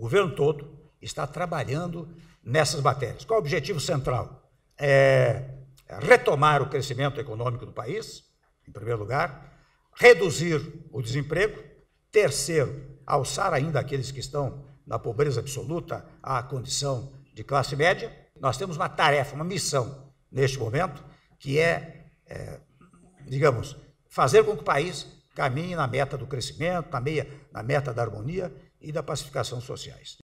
o governo todo está trabalhando nessas matérias. Qual é o objetivo central? É retomar o crescimento econômico do país, em primeiro lugar, reduzir o desemprego, terceiro, alçar ainda aqueles que estão na pobreza absoluta à condição de classe média. Nós temos uma tarefa, uma missão neste momento, que é, é digamos, fazer com que o país caminhe na meta do crescimento, na, meia, na meta da harmonia e da pacificação sociais.